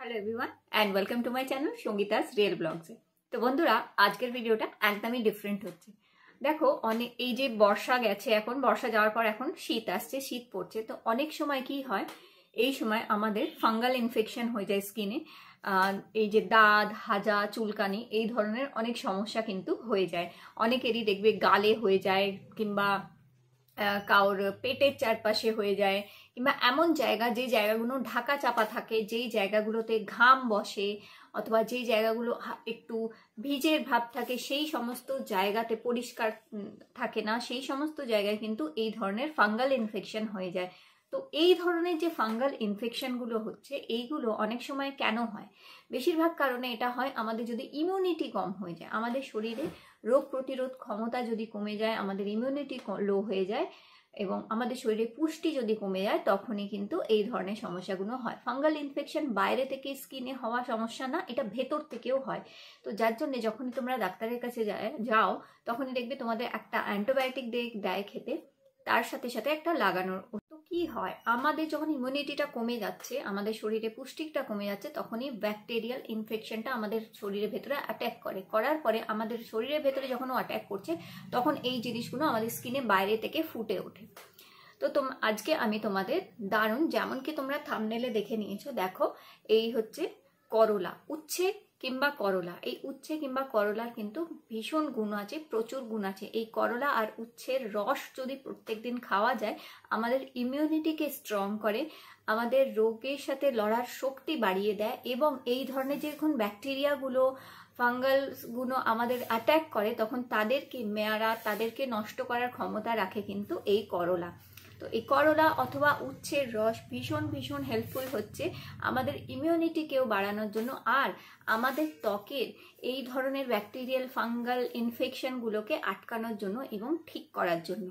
hello everyone and welcome to my channel Sangeeta's real ব্লগসে তো বন্ধুরা আজকের ভিডিওটা একদমই ডিফারেন্ট হচ্ছে দেখো অনেক এই যে বর্ষা গেছে এখন বর্ষা যাওয়ার পর এখন শীত আসছে শীত পড়ছে তো অনেক সময় কি হয় এই সময় আমাদের ফাঙ্গাল ইনফেকশন হয়ে যায় স্কিনে এই যে দাঁত হাজা চুলকানি এই ধরনের অনেক সমস্যা কিন্তু হয়ে যায় অনেকেরই দেখবে গালে হয়ে যায় কিংবা কারোর পেটের চারপাশে হয়ে যায় কিংবা এমন জায়গা যে জায়গাগুলো ঢাকা চাপা থাকে যেই জায়গাগুলোতে ঘাম বসে অথবা যেই জায়গাগুলো একটু ভিজের ভাব থাকে সেই সমস্ত জায়গাতে পরিষ্কার থাকে না সেই সমস্ত জায়গায় কিন্তু এই ধরনের ফাঙ্গাল ইনফেকশন হয়ে যায় তো এই ধরনের যে ফাঙ্গাল ইনফেকশনগুলো হচ্ছে এইগুলো অনেক সময় কেন হয় বেশিরভাগ কারণে এটা হয় আমাদের যদি ইমিউনিটি কম হয়ে যায় আমাদের শরীরে রোগ প্রতিরোধ ক্ষমতা যদি কমে যায় আমাদের ইমিউনিটি লো হয়ে যায় এবং আমাদের শরীরে পুষ্টি যদি কমে যায় তখনই কিন্তু এই ধরনের সমস্যাগুলো হয় ফাঙ্গাল ইনফেকশন বাইরে থেকে স্কিনে হওয়া সমস্যা না এটা ভেতর থেকেও হয় তো যার জন্য যখনই তোমরা ডাক্তারের কাছে যায় যাও তখনই দেখবে তোমাদের একটা অ্যান্টিবায়োটিক দেয় খেতে তার সাথে সাথে একটা লাগানোর কি হয় আমাদের যখন ইমিউনিটিটা কমে যাচ্ছে আমাদের শরীরে পুষ্টিটা কমে যাচ্ছে তখনই ব্যাকটেরিয়াল ইনফেকশনটা আমাদের শরীরের ভেতরে অ্যাট্যাক করে করার পরে আমাদের শরীরের ভেতরে যখন অ্যাট্যাক করছে তখন এই জিনিসগুলো আমাদের স্কিনে বাইরে থেকে ফুটে ওঠে তো তোম আজকে আমি তোমাদের দারুণ যেমন কি তোমরা থামনেলে দেখে নিয়েছো দেখো এই হচ্ছে করলা উচ্ছে কিংবা করলা এই উচ্ছে কিংবা করলার কিন্তু ভীষণ গুণ আছে প্রচুর গুণ আছে এই করলা আর উচ্ছের রস যদি প্রত্যেক দিন খাওয়া যায় আমাদের ইমিউনিটিকে স্ট্রং করে আমাদের রোগের সাথে লড়ার শক্তি বাড়িয়ে দেয় এবং এই ধরনের যখন ব্যাকটেরিয়াগুলো ফাঙ্গালসগুলো আমাদের অ্যাট্যাক করে তখন তাদেরকে মেয়ারা তাদেরকে নষ্ট করার ক্ষমতা রাখে কিন্তু এই করলা তো এই করলা অথবা উচ্ছের রস ভীষণ ভীষণ হেল্পফুল হচ্ছে আমাদের ইমিউনিটিকেও বাড়ানোর জন্য আর আমাদের ত্বকের এই ধরনের ব্যাকটেরিয়াল ফাঙ্গাল ইনফেকশনগুলোকে আটকানোর জন্য এবং ঠিক করার জন্য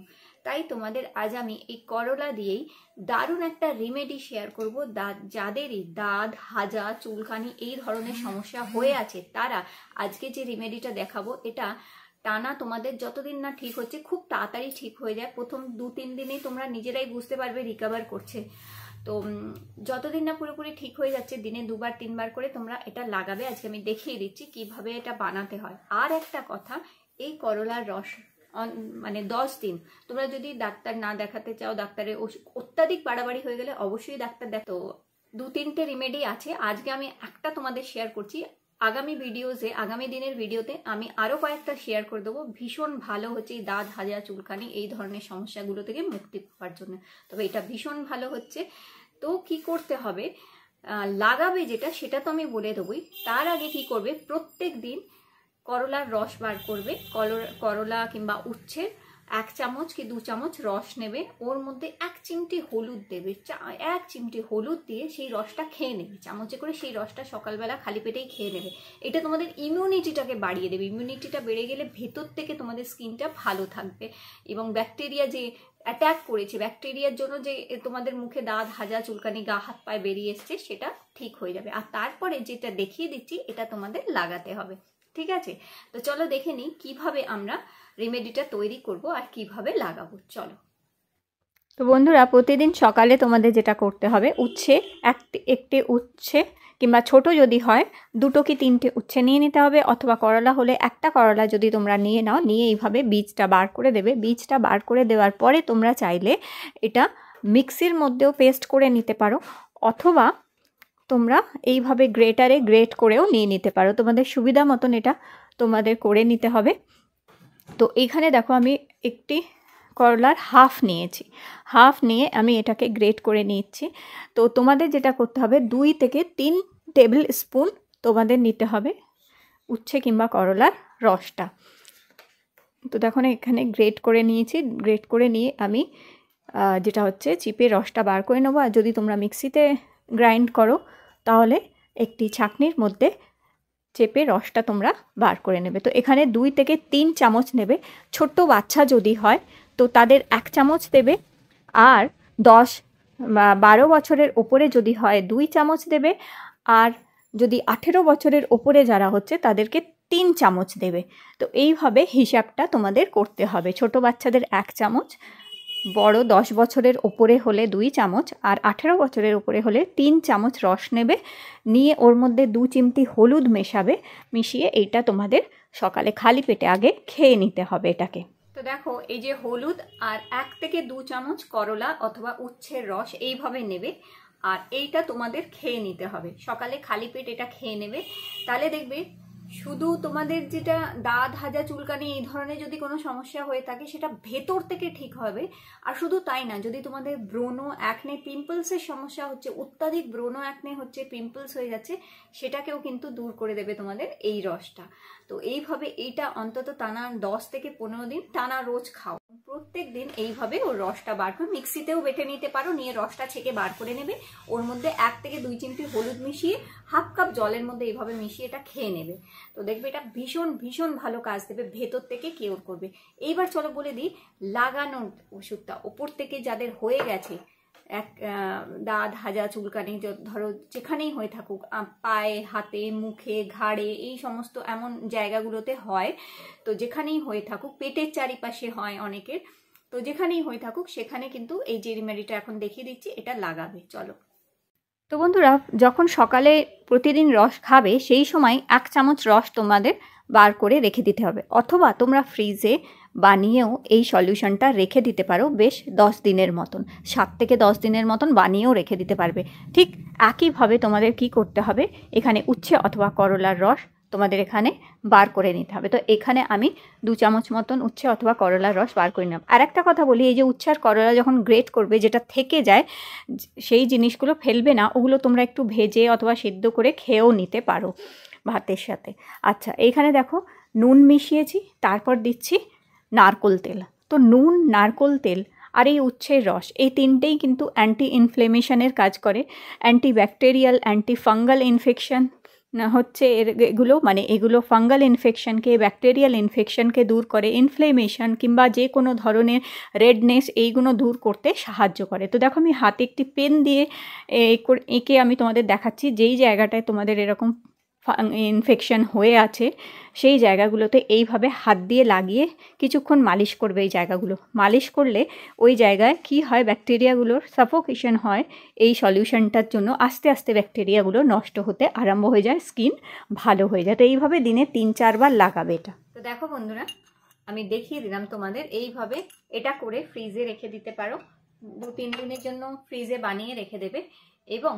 তাই তোমাদের আজ আমি এই করলা দিয়েই দারুণ একটা রেমেডি শেয়ার করব যাদেরই দাঁত হাজা চুলকানি এই ধরনের সমস্যা হয়ে আছে তারা আজকে যে রেমেডিটা দেখাবো এটা টানা তোমাদের যতদিন না ঠিক হচ্ছে খুব তাড়াতাড়ি ঠিক হয়ে যায় প্রথম দু তিন দিনেই তোমরা নিজেরাই বুঝতে পারবে রিকাভার করছে তো যতদিন না পুরোপুরি ঠিক হয়ে যাচ্ছে দিনে দুবার তিনবার করে তোমরা এটা লাগাবে আজকে আমি দেখিয়ে দিচ্ছি কিভাবে এটা বানাতে হয় আর একটা কথা এই করলার রস মানে দশ দিন তোমরা যদি ডাক্তার না দেখাতে চাও ডাক্তারের অত্যাধিক বাড়াবাড়ি হয়ে গেলে অবশ্যই ডাক্তার দেখো দু তিনটে রিমেডি আছে আজকে আমি একটা তোমাদের শেয়ার করছি আগামী ভিডিওসে আগামী দিনের ভিডিওতে আমি আরও কয়েকটা শেয়ার করে দেবো ভীষণ ভালো হচ্ছে এই দাঁত হাজা চুলকানি এই ধরনের সমস্যাগুলো থেকে মুক্তি পাওয়ার জন্য তবে এটা ভীষণ ভালো হচ্ছে তো কি করতে হবে লাগাবে যেটা সেটা তো আমি বলে দেবই তার আগে কি করবে প্রত্যেক দিন করলার রস বার করবে করলা কিংবা উচ্ছের এক চামচ কি দু চামচ রস নেবে ওর মধ্যে এক চিমটি হলুদ দেবে এক চিমটি হলুদ দিয়ে সেই রসটা খেয়ে নেবে চামচে করে সেই রসটা সকালবেলা খালি পেটেই খেয়ে নেবে এটা তোমাদের ইমিউনিটিটাকে বাড়িয়ে দেবে ইমিউনিটিটা বেড়ে গেলে ভেতর থেকে তোমাদের স্কিনটা ভালো থাকবে এবং ব্যাকটেরিয়া যে অ্যাট্যাক করেছে ব্যাকটেরিয়ার জন্য যে তোমাদের মুখে দাঁত হাজা চুলকানি গা হাত পায়ে বেরিয়ে এসছে সেটা ঠিক হয়ে যাবে আর তারপরে যেটা দেখিয়ে দিচ্ছি এটা তোমাদের লাগাতে হবে ঠিক আছে তো চলো দেখে নিই কীভাবে আমরা রেমেডিটা তৈরি করব আর কিভাবে লাগাবো চলো তো বন্ধুরা প্রতিদিন সকালে তোমাদের যেটা করতে হবে উচ্ছে একটি একটি উচ্ছে কিংবা ছোট যদি হয় দুটো কি তিনটে উচ্ছে নিয়ে নিতে হবে অথবা করলা হলে একটা করলা যদি তোমরা নিয়ে নাও নিয়ে এইভাবে বীজটা বার করে দেবে বীজটা বার করে দেওয়ার পরে তোমরা চাইলে এটা মিক্সির মধ্যেও পেস্ট করে নিতে পারো অথবা তোমরা এইভাবে গ্রেটারে গ্রেট করেও নিয়ে নিতে পারো তোমাদের সুবিধা মতন এটা তোমাদের করে নিতে হবে তো এখানে দেখো আমি একটি করলার হাফ নিয়েছি হাফ নিয়ে আমি এটাকে গ্রেট করে নিচ্ছি তো তোমাদের যেটা করতে হবে দুই থেকে তিন টেবিল স্পুন তোমাদের নিতে হবে উচ্ছে কিংবা করলার রসটা তো দেখো এখানে গ্রেট করে নিয়েছি গ্রেট করে নিয়ে আমি যেটা হচ্ছে চিপে রসটা বার করে নেবো আর যদি তোমরা মিক্সিতে গ্রাইন্ড করো তাহলে একটি ছাঁকনির মধ্যে চেপে রসটা তোমরা বার করে নেবে তো এখানে দুই থেকে তিন চামচ নেবে ছোট্ট বাচ্চা যদি হয় তো তাদের এক চামচ দেবে আর দশ বারো বছরের ওপরে যদি হয় দুই চামচ দেবে আর যদি আঠেরো বছরের ওপরে যারা হচ্ছে তাদেরকে তিন চামচ দেবে তো এইভাবে হিসাবটা তোমাদের করতে হবে ছোট বাচ্চাদের এক চামচ বড় দশ বছরের ওপরে হলে দুই চামচ আর আঠেরো বছরের ওপরে হলে তিন চামচ রস নেবে নিয়ে ওর মধ্যে দু চিমটি হলুদ মেশাবে মিশিয়ে এইটা তোমাদের সকালে খালি পেটে আগে খেয়ে নিতে হবে এটাকে তো দেখো এই যে হলুদ আর এক থেকে দু চামচ করলা অথবা উচ্ছের রস এইভাবে নেবে আর এইটা তোমাদের খেয়ে নিতে হবে সকালে খালি পেট এটা খেয়ে নেবে তাহলে দেখবে শুধু তোমাদের যেটা দাঁত হাজা চুলকানি এই ধরনের যদি কোনো সমস্যা হয়ে থাকে সেটা ভেতর থেকে ঠিক হবে আর শুধু তাই না যদি তোমাদের ব্রোনো অ্যাকনে পিম্পলসের সমস্যা হচ্ছে অত্যাধিক ব্রোনো অ্যাকনে হচ্ছে পিম্পলস হয়ে যাচ্ছে সেটাকেও কিন্তু দূর করে দেবে তোমাদের এই রসটা তো এইভাবে এইটা অন্তত টানা দশ থেকে পনেরো দিন টানা রোজ খাও প্রত্যেক দিন এইভাবে ওর রসটা বার করে মিক্সিতেও বেটে নিতে পারো নিয়ে রসটা ছেঁকে বার করে নেবে ওর মধ্যে এক থেকে দুই চিমটি হলুদ মিশিয়ে হাফ কাপ জলের মধ্যে এইভাবে মিশিয়ে এটা খেয়ে নেবে তো দেখবে এটা ভীষণ ভীষণ ভালো কাজ দেবে ভেতর থেকে কেউর করবে এইবার চলো বলে দিই লাগানোর ওষুধটা ওপর থেকে যাদের হয়ে গেছে এক দাঁত হাজা চুলকানি ধরো যেখানেই হয়ে থাকুক পায়ে হাতে মুখে ঘাড়ে এই সমস্ত এমন জায়গাগুলোতে হয় তো যেখানেই হয়ে থাকুক পেটের চারিপাশে হয় অনেকের তো যেখানেই হয়ে থাকুক সেখানে কিন্তু এই যে রিমেডিটা এখন দেখিয়ে দিচ্ছি এটা লাগাবে চলো তো বন্ধুরা যখন সকালে প্রতিদিন রস খাবে সেই সময় এক চামচ রস তোমাদের বার করে রেখে দিতে হবে অথবা তোমরা ফ্রিজে বানিয়েও এই সলিউশনটা রেখে দিতে পারো বেশ দশ দিনের মতন সাত থেকে দশ দিনের মতন বানিয়েও রেখে দিতে পারবে ঠিক একইভাবে তোমাদের কি করতে হবে এখানে উচ্ছে অথবা করলার রস তোমাদের এখানে বার করে নিতে হবে তো এখানে আমি দু চামচ মতন উচ্ছে অথবা করলার রস বার করে নিলাম আর একটা কথা বলি এই যে উচ্ছে আর করলা যখন গ্রেট করবে যেটা থেকে যায় সেই জিনিসগুলো ফেলবে না ওগুলো তোমরা একটু ভেজে অথবা সেদ্ধ করে খেয়েও নিতে পারো ভাতের সাথে আচ্ছা এইখানে দেখো নুন মিশিয়েছি তারপর দিচ্ছি নারকোল তেল তো নুন নারকোল তেল আর এই উচ্ছের রস এই তিনটেই কিন্তু অ্যান্টি ইনফ্লেমেশনের কাজ করে anti bacterial anti fungal infection হচ্ছে এর এগুলো মানে এগুলো ফাঙ্গাল ইনফেকশনকে ব্যাকটেরিয়াল ইনফেকশনকে দূর করে ইনফ্লেমেশন কিংবা যে কোনো ধরনের রেডনেস এইগুলো দূর করতে সাহায্য করে তো দেখো আমি হাতে একটি পেন দিয়ে এঁকে আমি তোমাদের দেখাচ্ছি যেই জায়গাটায় তোমাদের এরকম ইনফেকশন হয়ে আছে সেই জায়গাগুলোতে এইভাবে হাত দিয়ে লাগিয়ে কিছুক্ষণ মালিশ করবে এই জায়গাগুলো মালিশ করলে ওই জায়গায় কি হয় ব্যাকটেরিয়াগুলোর সাফোকেশন হয় এই সলিউশনটার জন্য আস্তে আস্তে ব্যাকটেরিয়াগুলো নষ্ট হতে আরম্ভ হয়ে যায় স্কিন ভালো হয়ে যায় তো এইভাবে দিনে তিন চারবার লাগাবে এটা তো দেখো বন্ধুরা আমি দেখিয়ে দিলাম তোমাদের এইভাবে এটা করে ফ্রিজে রেখে দিতে পারো দু তিন দিনের জন্য ফ্রিজে বানিয়ে রেখে দেবে এবং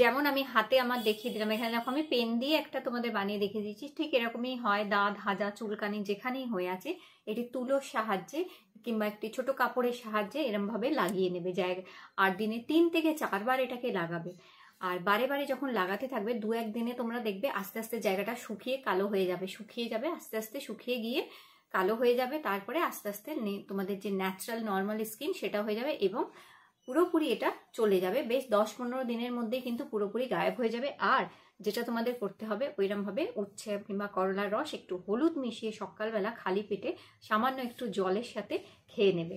যেমন আমি হাতে আমার দেখিয়ে দিলাম এখানে দেখো আমি পেন দিয়ে একটা তোমাদের বানিয়ে দেখিয়ে দিচ্ছি ঠিক এরকমই হয় দাঁত হাজা চুলকানি যেখানেই হয়ে আছে এটি তুলোর সাহায্যে কিংবা একটি ছোট কাপড়ের সাহায্যে এরমভাবে লাগিয়ে নেবে জায়গা আর দিনে তিন থেকে চারবার এটাকে লাগাবে আর বারে বারে যখন লাগাতে থাকবে দু একদিনে তোমরা দেখবে আস্তে আস্তে জায়গাটা শুকিয়ে কালো হয়ে যাবে শুকিয়ে যাবে আস্তে আস্তে শুকিয়ে গিয়ে কালো হয়ে যাবে তারপরে আস্তে আস্তে তোমাদের যে ন্যাচারাল নর্মাল স্কিন সেটা হয়ে যাবে এবং পুরোপুরি এটা চলে যাবে বেশ দশ পনেরো দিনের মধ্যে কিন্তু পুরোপুরি গায়েব হয়ে যাবে আর যেটা তোমাদের করতে হবে ওইরমভাবে উচ্ছে কিংবা করলার রস একটু হলুদ মিশিয়ে সকালবেলা খালি পেটে সামান্য একটু জলের সাথে খেয়ে নেবে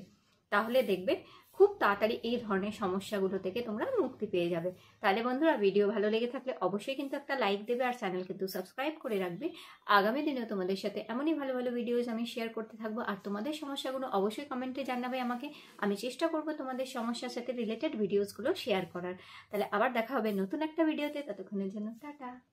তাহলে দেখবে খুব তাড়াতাড়ি এই ধরনের সমস্যাগুলো থেকে তোমরা মুক্তি পেয়ে যাবে তাহলে বন্ধুরা ভিডিও ভালো লেগে থাকলে অবশ্যই কিন্তু একটা লাইক দেবে আর চ্যানেল কিন্তু সাবস্ক্রাইব করে রাখবে আগামী দিনেও তোমাদের সাথে এমনই ভালো ভালো ভিডিওজ আমি শেয়ার করতে থাকবো আর তোমাদের সমস্যাগুলো অবশ্যই কমেন্টে জানাবে আমাকে আমি চেষ্টা করব তোমাদের সমস্যার সাথে রিলেটেড ভিডিওসগুলো শেয়ার করার তাহলে আবার দেখা হবে নতুন একটা ভিডিওতে ততক্ষণের জন্য টাটা